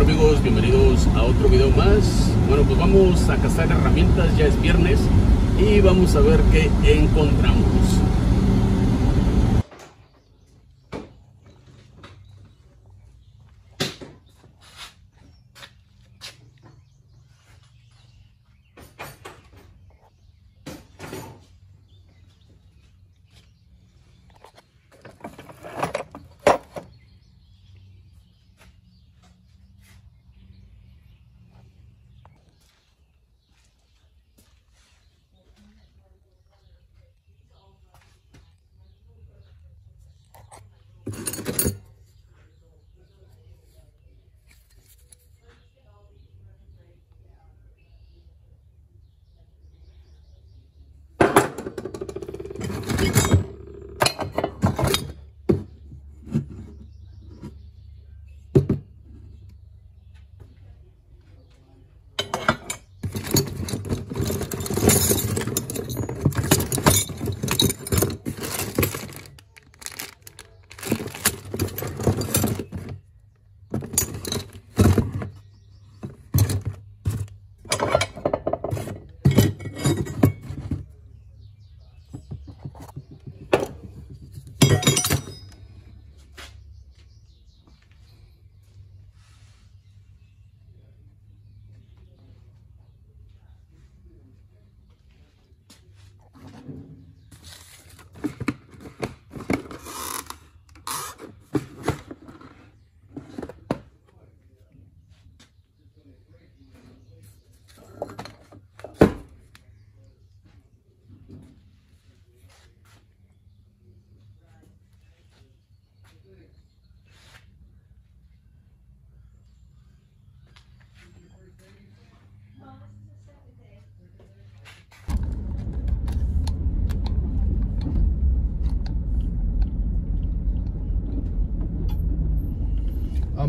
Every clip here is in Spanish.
amigos, bienvenidos a otro video más. Bueno, pues vamos a cazar herramientas, ya es viernes y vamos a ver qué encontramos.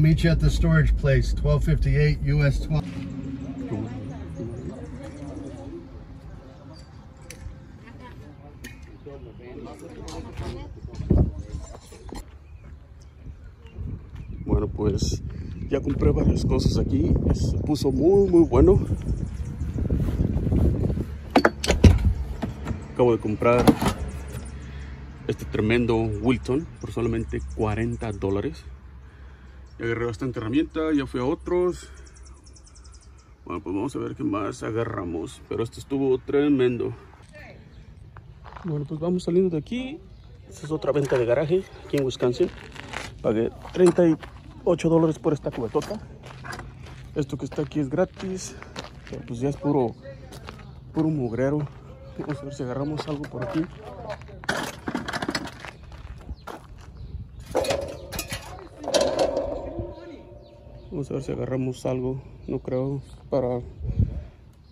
I'll meet you at the storage place, 1258 US 12. Bueno, pues ya compré varias cosas aquí. Se puso muy, muy bueno. Acabo de comprar este tremendo Wilton por solamente 40 dólares agarré bastante herramienta, ya fui a otros. Bueno, pues vamos a ver qué más agarramos. Pero este estuvo tremendo. Bueno, pues vamos saliendo de aquí. Esta es otra venta de garaje aquí en Wisconsin. Pagué 38 dólares por esta cubetota. Esto que está aquí es gratis. Pero pues ya es puro, puro mugrero. Vamos a ver si agarramos algo por aquí. Vamos a ver si agarramos algo, no creo, para,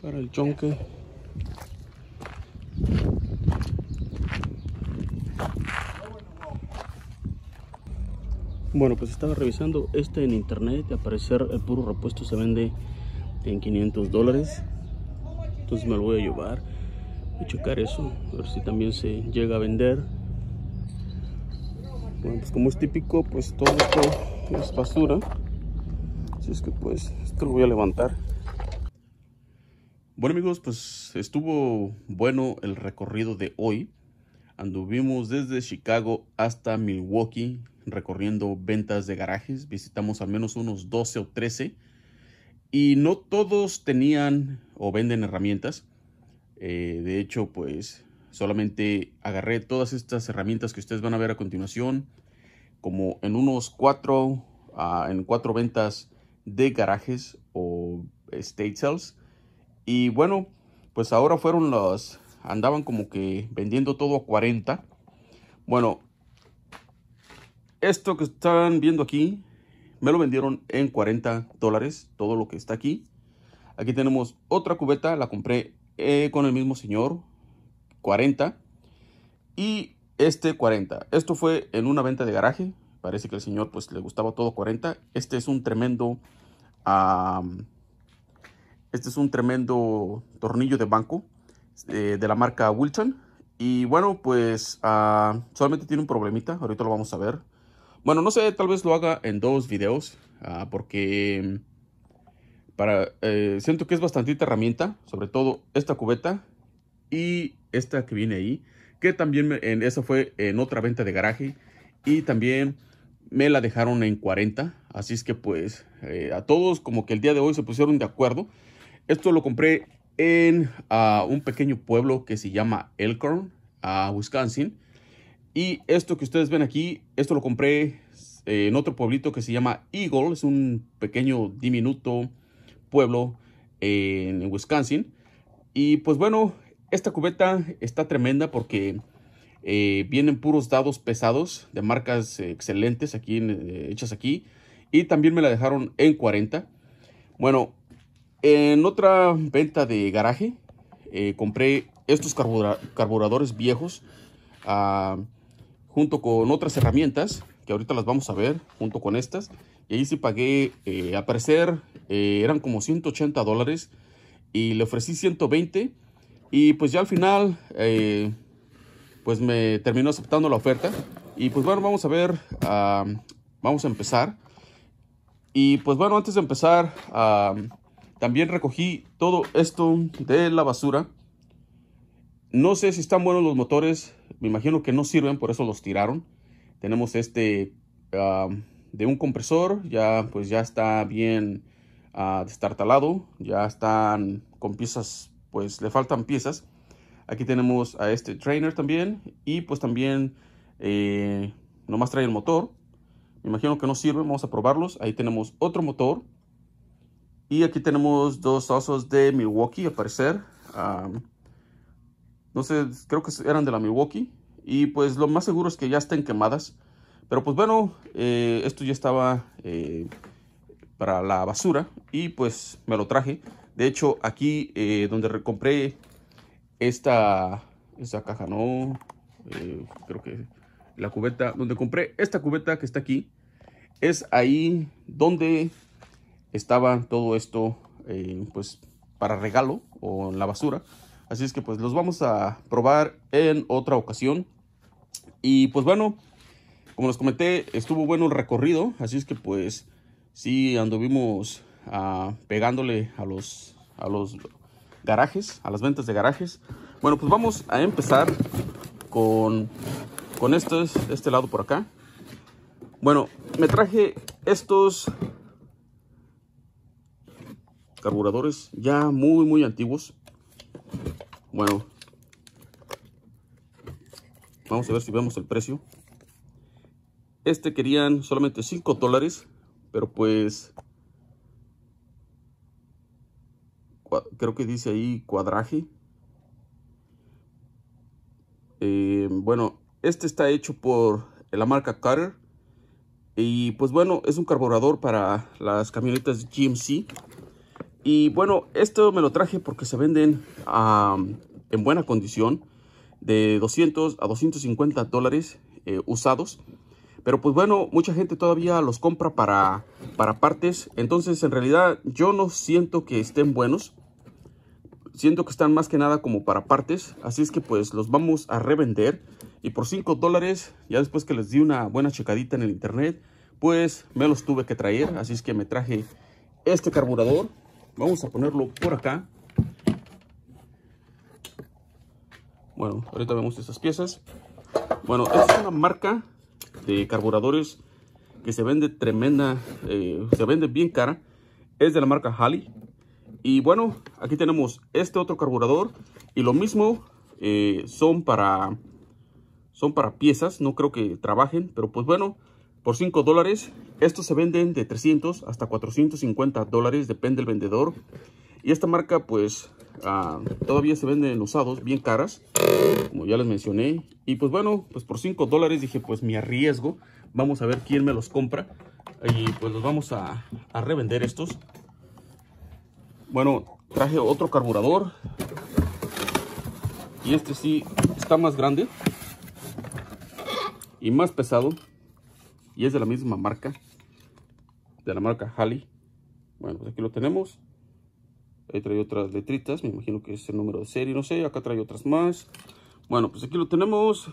para el chonque. Bueno, pues estaba revisando este en internet. Al parecer el puro repuesto se vende en 500 dólares. Entonces me lo voy a llevar. Y a checar eso. A ver si también se llega a vender. Bueno, pues como es típico, pues todo esto es basura. Así es que pues, esto lo voy a levantar. Bueno amigos, pues estuvo bueno el recorrido de hoy. Anduvimos desde Chicago hasta Milwaukee recorriendo ventas de garajes. Visitamos al menos unos 12 o 13. Y no todos tenían o venden herramientas. Eh, de hecho, pues solamente agarré todas estas herramientas que ustedes van a ver a continuación. Como en unos 4, ah, en cuatro ventas de garajes o state sales. Y bueno, pues ahora fueron los, andaban como que vendiendo todo a 40. Bueno, esto que están viendo aquí, me lo vendieron en 40 dólares, todo lo que está aquí. Aquí tenemos otra cubeta, la compré eh, con el mismo señor, 40. Y este 40. Esto fue en una venta de garaje, parece que el señor pues le gustaba todo 40. Este es un tremendo, este es un tremendo tornillo de banco eh, de la marca Wilton. Y bueno, pues ah, solamente tiene un problemita, ahorita lo vamos a ver. Bueno, no sé, tal vez lo haga en dos videos, ah, porque para, eh, siento que es bastante herramienta, sobre todo esta cubeta y esta que viene ahí, que también en, esa fue en otra venta de garaje. Y también me la dejaron en 40. Así es que pues eh, a todos como que el día de hoy se pusieron de acuerdo. Esto lo compré en ah, un pequeño pueblo que se llama Elkhorn, a Wisconsin. Y esto que ustedes ven aquí, esto lo compré eh, en otro pueblito que se llama Eagle. Es un pequeño, diminuto pueblo eh, en Wisconsin. Y pues bueno, esta cubeta está tremenda porque eh, vienen puros dados pesados de marcas eh, excelentes aquí eh, hechas aquí. Y también me la dejaron en 40. Bueno, en otra venta de garaje compré estos carburadores viejos ah, junto con otras herramientas que ahorita las vamos a ver junto con estas. Y ahí sí pagué, eh, a parecer eran como 180 dólares y le ofrecí 120 y pues ya al final pues me terminó aceptando la oferta. Y pues bueno, vamos a ver, vamos a empezar. Y pues bueno, antes de empezar, también recogí todo esto de la basura. No sé si están buenos los motores, me imagino que no sirven, por eso los tiraron. Tenemos este de un compresor, ya pues ya está bien ah, destartalado, ya están con piezas, pues le faltan piezas. Aquí tenemos a este trainer también. Y pues también eh, nomás trae el motor. Me imagino que no sirve. Vamos a probarlos. Ahí tenemos otro motor. Y aquí tenemos dos osos de Milwaukee, al parecer. no sé, creo que eran de la Milwaukee. Y pues lo más seguro es que ya estén quemadas. Pero pues bueno, eh, esto ya estaba eh, para la basura. Y pues me lo traje. De hecho, aquí donde compré esta, esa caja no, eh, creo que la cubeta, donde compré esta cubeta que está aquí, es ahí donde estaba todo esto, eh, pues, para regalo o en la basura. Así es que, pues, los vamos a probar en otra ocasión. Y, pues, bueno, como les comenté, estuvo bueno el recorrido. Así es que, pues, sí anduvimos ah, pegándole a los, a los garajes, a las ventas de garajes. Bueno, pues vamos a empezar con, con estos, este lado por acá. Bueno, me traje estos carburadores ya muy, muy antiguos. Bueno, vamos a ver si vemos el precio. Este querían solamente 5 dólares, pero pues creo que dice ahí cuadraje. Eh, bueno, este está hecho por eh, la marca Cutter. Y pues bueno, es un carburador para las camionetas GMC. Y bueno, esto me lo traje porque se venden en buena condición de 200 a 250 dólares eh, usados. Pero pues bueno, mucha gente todavía los compra para, para partes. Entonces en realidad yo no siento que estén buenos siento que están más que nada como para partes, así es que pues los vamos a revender y por 5 dólares, ya después que les di una buena checadita en el internet, pues me los tuve que traer, así es que me traje este carburador, vamos a ponerlo por acá. Bueno, ahorita vemos estas piezas. Bueno, es una marca de carburadores que se vende tremenda, eh, se vende bien cara. Es de la marca Halley y bueno, aquí tenemos este otro carburador. Y lo mismo eh, son, para, son para piezas. No creo que trabajen. Pero pues bueno, por 5 dólares. Estos se venden de 300 hasta 450 dólares. Depende del vendedor. Y esta marca pues ah, todavía se venden usados. Bien caras. Como ya les mencioné. Y pues bueno, pues por 5 dólares dije pues me arriesgo. Vamos a ver quién me los compra. Y pues los vamos a, a revender estos. Bueno, traje otro carburador. Y este sí está más grande. Y más pesado. Y es de la misma marca. De la marca Halley. Bueno, pues aquí lo tenemos. Ahí trae otras letritas. Me imagino que es el número de serie. No sé, acá trae otras más. Bueno, pues aquí lo tenemos.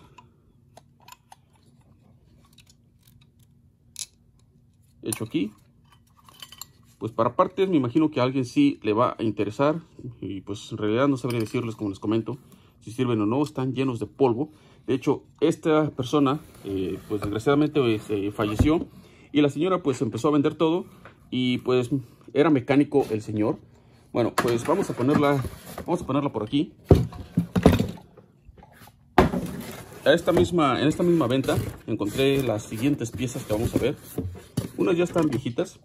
Hecho aquí pues para partes me imagino que a alguien sí le va a interesar y pues en realidad no sabría decirles como les comento si sirven o no, están llenos de polvo. De hecho, esta persona eh, pues desgraciadamente pues, eh, falleció y la señora pues empezó a vender todo y pues era mecánico el señor. Bueno, pues vamos a ponerla, vamos a ponerla por aquí. esta misma, en esta misma venta encontré las siguientes piezas que vamos a ver. Unas ya están viejitas,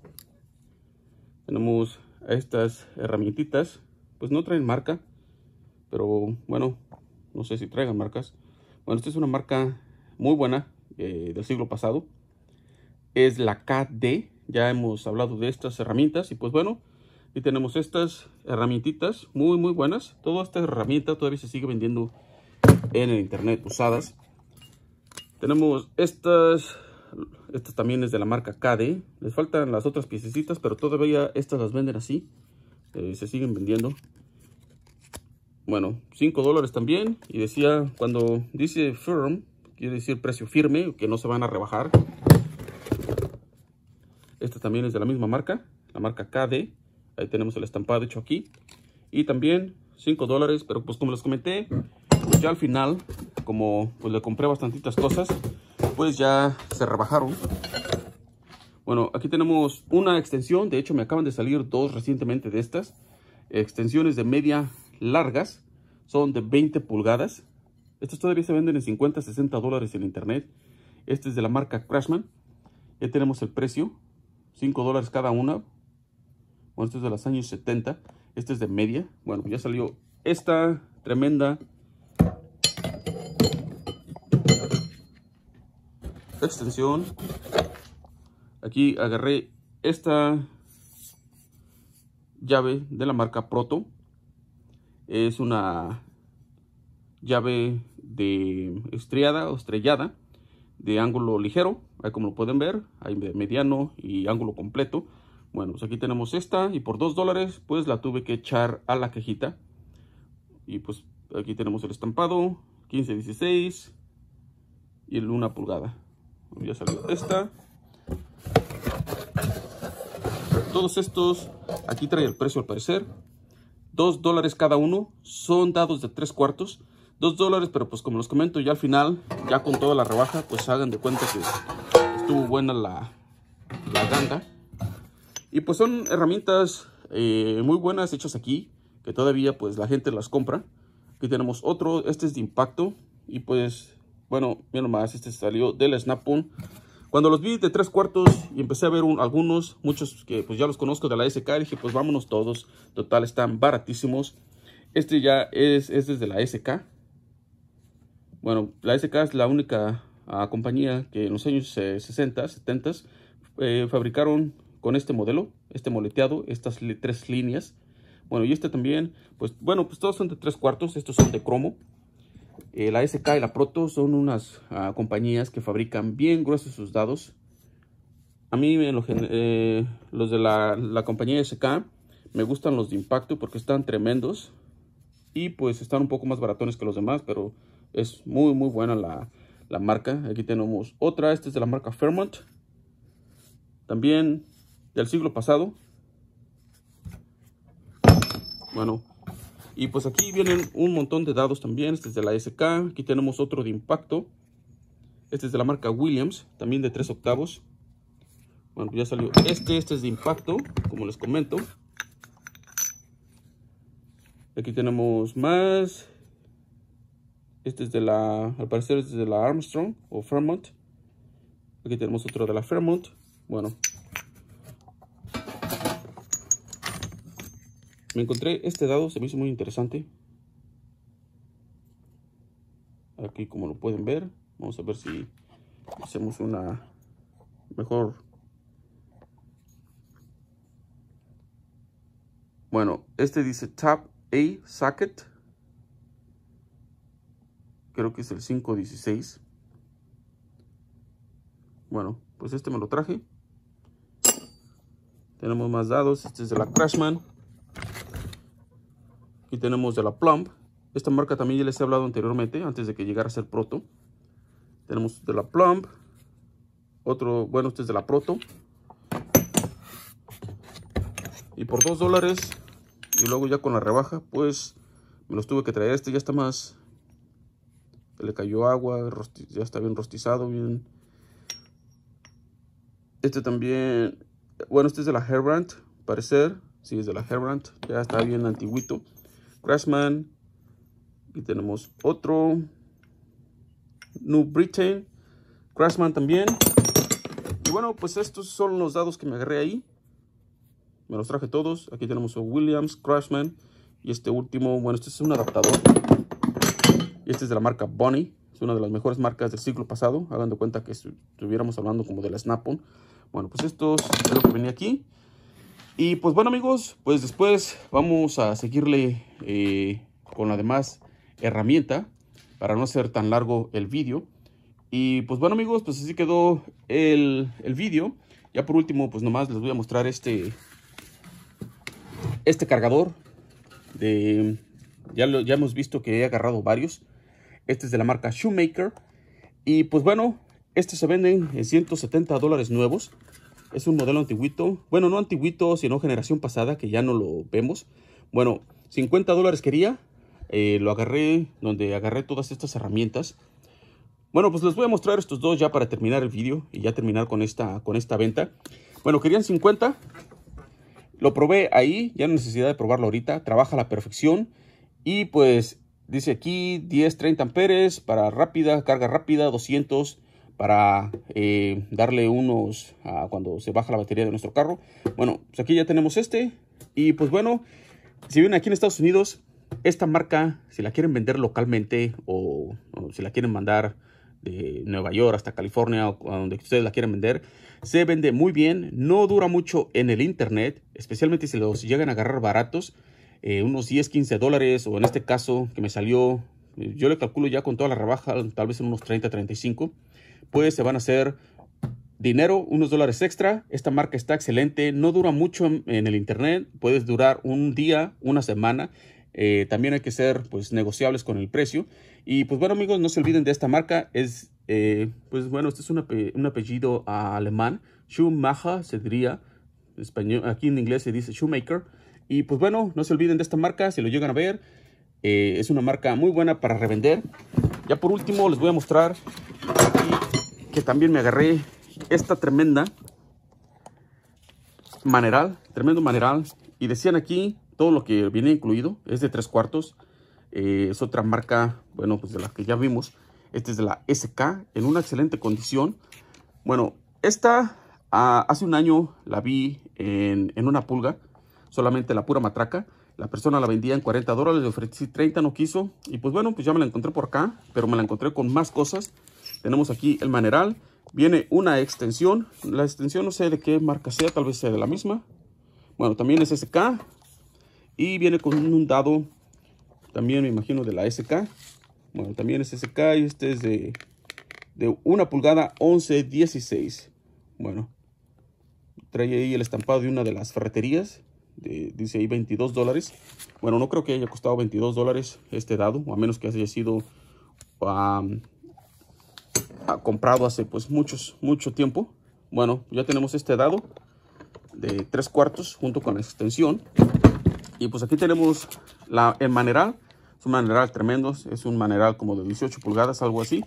tenemos estas herramientitas pues no traen marca pero bueno no sé si traigan marcas bueno esta es una marca muy buena eh, del siglo pasado es la KD ya hemos hablado de estas herramientas y pues bueno y tenemos estas herramientitas muy muy buenas toda esta herramienta todavía se sigue vendiendo en el internet usadas tenemos estas esta también es de la marca KD. Les faltan las otras piececitas, pero todavía estas las venden así. Eh, se siguen vendiendo. Bueno, 5 dólares también. Y decía, cuando dice firm, quiere decir precio firme, que no se van a rebajar. Esta también es de la misma marca, la marca KD. Ahí tenemos el estampado hecho aquí. Y también 5 dólares, pero pues como les comenté, ya al final, como pues le compré bastantitas cosas, pues ya se rebajaron. Bueno, aquí tenemos una extensión. De hecho, me acaban de salir dos recientemente de estas. Extensiones de media largas. Son de 20 pulgadas. Estas todavía se venden en 50, 60 dólares en internet. Este es de la marca Crashman. Ya tenemos el precio. 5 dólares cada una. Bueno, este es de los años 70. Este es de media. Bueno, ya salió esta tremenda extensión. Aquí agarré esta llave de la marca Proto. Es una llave de estriada o estrellada de ángulo ligero. Ahí como lo pueden ver, hay mediano y ángulo completo. Bueno, pues aquí tenemos esta y por 2 dólares pues la tuve que echar a la cajita. Y pues aquí tenemos el estampado, 15, 16 y el 1 pulgada. Ya salió esta. Todos estos, aquí trae el precio al parecer. 2 dólares cada uno. Son dados de 3 cuartos. 2 dólares, pero pues como los comento, ya al final, ya con toda la rebaja, pues hagan de cuenta que estuvo buena la, la ganga. Y pues son herramientas eh, muy buenas hechas aquí, que todavía pues la gente las compra. Aquí tenemos otro, este es de impacto y pues bueno, mira nomás, este salió del Snap-on. Cuando los vi de tres cuartos y empecé a ver algunos, muchos que pues ya los conozco de la SK, dije pues vámonos todos. Total, están baratísimos. Este ya es, desde la SK. Bueno, la SK es la única ah, compañía que en los años 60, 70 eh, fabricaron con este modelo, este moleteado, estas tres líneas. Bueno, y este también, pues bueno, pues todos son de tres cuartos, estos son de cromo. Eh, la SK y la Proto son unas ah, compañías que fabrican bien gruesos sus dados. A mí eh, los de la, compañía SK me gustan los de impacto porque están tremendos. Y pues están un poco más baratones que los demás, pero es muy muy buena la, la marca. Aquí tenemos otra, esta es de la marca Fairmont. También del siglo pasado. Bueno, y pues aquí vienen un montón de dados también. Este es de la SK. Aquí tenemos otro de impacto. Este es de la marca Williams, también de 3 octavos. Bueno, ya salió este. Este es de impacto, como les comento. Aquí tenemos más. Este es de la, al parecer este es de la Armstrong o Fairmont. Aquí tenemos otro de la Fairmont. Bueno, encontré este dado, se me hizo muy interesante. Aquí como lo pueden ver, vamos a ver si hacemos una mejor. Bueno, este dice Tap A Socket. Creo que es el 516. Bueno, pues este me lo traje. Tenemos más dados. Este es de la Crashman y tenemos de la Plump. Esta marca también ya les he hablado anteriormente, antes de que llegara a ser Proto. Tenemos de la Plump. Otro, bueno, este es de la Proto. Y por 2 dólares, y luego ya con la rebaja, pues me los tuve que traer. Este ya está más, le cayó agua, ya está bien rostizado, bien. Este también, bueno, este es de la Herbrand, parecer, sí, es de la Herbrand, ya está bien antiguito. Crashman. Aquí tenemos otro. New Britain. Crashman también. Y bueno, pues estos son los dados que me agarré ahí. Me los traje todos. Aquí tenemos a Williams, Crashman. Y este último, bueno, este es un adaptador. este es de la marca Bonnie. Es una de las mejores marcas del siglo pasado. Hagan de cuenta que estuviéramos hablando como de la Snap-on. Bueno, pues estos es lo que venía aquí. Y pues bueno amigos, pues después vamos a seguirle eh, con la demás herramienta para no hacer tan largo el vídeo. Y pues bueno amigos, pues así quedó el, el vídeo. Ya por último, pues nomás les voy a mostrar este, este cargador. De, ya, ya hemos visto que he agarrado varios. Este es de la marca Shoemaker. Y pues bueno, estos se venden en 170 dólares nuevos. Es un modelo antiguito. Bueno, no antiguito, sino generación pasada, que ya no lo vemos. Bueno, 50 dólares quería. Eh, lo agarré, donde agarré todas estas herramientas. Bueno, pues les voy a mostrar estos dos ya para terminar el vídeo y ya terminar con esta, con esta venta. Bueno, querían 50. Lo probé ahí, ya no necesidad de probarlo ahorita. Trabaja a la perfección. Y pues dice aquí 10, 30 amperes para rápida, carga rápida, 200 para eh, darle unos a cuando se baja la batería de nuestro carro. Bueno, pues aquí ya tenemos este. Y pues bueno, si vienen aquí en Estados Unidos, esta marca, si la quieren vender localmente o, si la quieren mandar de Nueva York hasta California o donde ustedes la quieran vender, se vende muy bien, no dura mucho en el internet, especialmente si los llegan a agarrar baratos, eh, unos 10, 15 dólares o en este caso que me salió, yo le calculo ya con toda la rebaja, tal vez en unos 30, 35 pues se van a hacer dinero, unos dólares extra. Esta marca está excelente, no dura mucho en, el internet, puedes durar un día, una semana. Eh, también hay que ser pues negociables con el precio. Y pues bueno amigos, no se olviden de esta marca, es eh, pues bueno, este es un, apellido alemán, Schumacher se diría, español, aquí en inglés se dice Shoemaker. Y pues bueno, no se olviden de esta marca, si lo llegan a ver, eh, es una marca muy buena para revender. Ya por último les voy a mostrar aquí también me agarré esta tremenda maneral, tremendo maneral. Y decían aquí, todo lo que viene incluido es de tres cuartos. Eh, es otra marca, bueno, pues de la que ya vimos. Este es de la SK, en una excelente condición. Bueno, esta ah, hace un año la vi en, en, una pulga, solamente la pura matraca. La persona la vendía en 40 dólares, le ofrecí 30, no quiso. Y pues bueno, pues ya me la encontré por acá, pero me la encontré con más cosas. Tenemos aquí el maneral. Viene una extensión. La extensión no sé de qué marca sea, tal vez sea de la misma. Bueno, también es SK. Y viene con un dado, también me imagino de la SK. Bueno, también es SK y este es de, de 1 pulgada 11, 16. Bueno, trae ahí el estampado de una de las ferreterías. dice ahí 22 dólares. Bueno, no creo que haya costado 22 dólares este dado, a menos que haya sido comprado hace pues muchos, mucho tiempo. Bueno, ya tenemos este dado de tres cuartos junto con la extensión. Y pues aquí tenemos la, el maneral. Es un maneral tremendo. Es un maneral como de 18 pulgadas, algo así.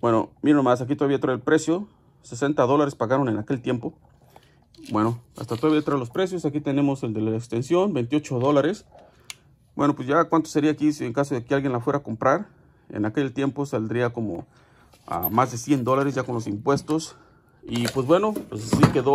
Bueno, miren nomás, aquí todavía trae el precio. 60 dólares pagaron en aquel tiempo. Bueno, hasta todavía trae los precios. Aquí tenemos el de la extensión, 28 dólares. Bueno, pues ya cuánto sería aquí si en caso de que alguien la fuera a comprar. En aquel tiempo saldría como a más de 100 dólares ya con los impuestos. Y pues bueno, pues así quedó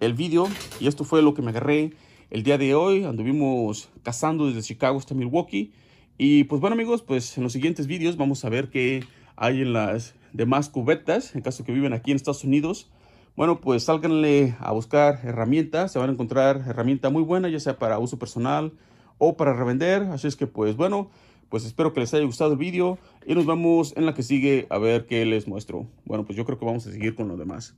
el vídeo. Y esto fue lo que me agarré el día de hoy. Anduvimos cazando desde Chicago hasta Milwaukee. Y pues bueno amigos, pues en los siguientes vídeos vamos a ver qué hay en las demás cubetas. En caso que viven aquí en Estados Unidos. Bueno, pues sálganle a buscar herramientas. Se van a encontrar herramienta muy buena, ya sea para uso personal o para revender. Así es que pues bueno, pues espero que les haya gustado el vídeo y nos vemos en la que sigue a ver qué les muestro. Bueno, pues yo creo que vamos a seguir con lo demás.